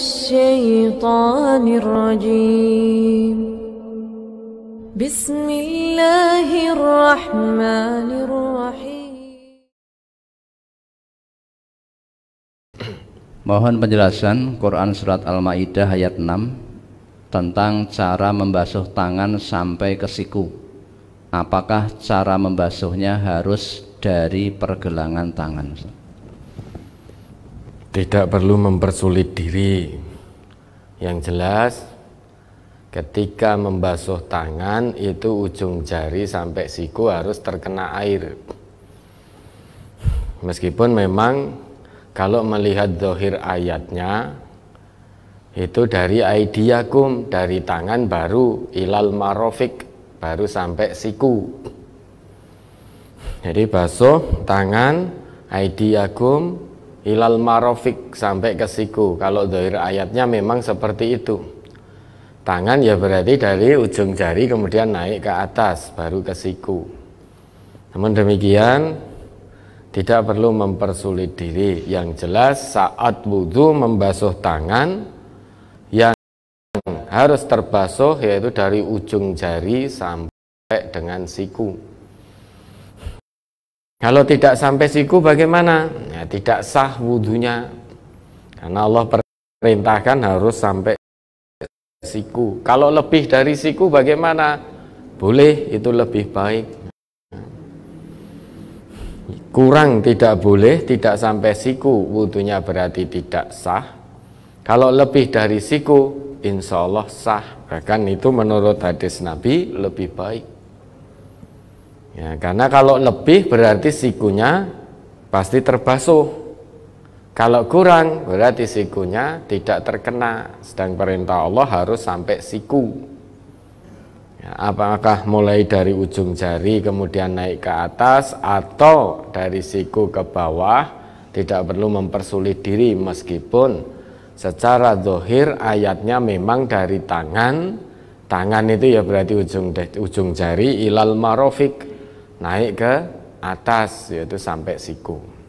الشيطان الرجيم بسم الله الرحمن الرحيم Mohon penjelasan Quran Surat Al-Ma'idah ayat 6 tentang cara membasuh tangan sampai ke siku. Apakah cara membasuhnya harus dari pergelangan tangan? tidak perlu mempersulit diri. Yang jelas, ketika membasuh tangan itu ujung jari sampai siku harus terkena air. Meskipun memang kalau melihat dohir ayatnya itu dari aidiyakum dari tangan baru ilal marofik baru sampai siku jadi basuh tangan aidiyakum ilal marofik sampai ke siku kalau dohir ayatnya memang seperti itu tangan ya berarti dari ujung jari kemudian naik ke atas baru ke siku namun demikian tidak perlu mempersulit diri yang jelas saat wudhu membasuh tangan yang harus terbasuh yaitu dari ujung jari sampai dengan siku kalau tidak sampai siku bagaimana? Ya, tidak sah wudhunya karena Allah perintahkan harus sampai siku kalau lebih dari siku bagaimana boleh itu lebih baik kurang tidak boleh tidak sampai siku wudhunya berarti tidak sah kalau lebih dari siku insya Allah sah bahkan itu menurut hadis Nabi lebih baik ya, karena kalau lebih berarti sikunya pasti terbasuh. Kalau kurang berarti sikunya tidak terkena. Sedang perintah Allah harus sampai siku. Ya, apakah mulai dari ujung jari kemudian naik ke atas atau dari siku ke bawah tidak perlu mempersulit diri meskipun secara dohir ayatnya memang dari tangan tangan itu ya berarti ujung ujung jari ilal marofik naik ke atas yaitu sampai siku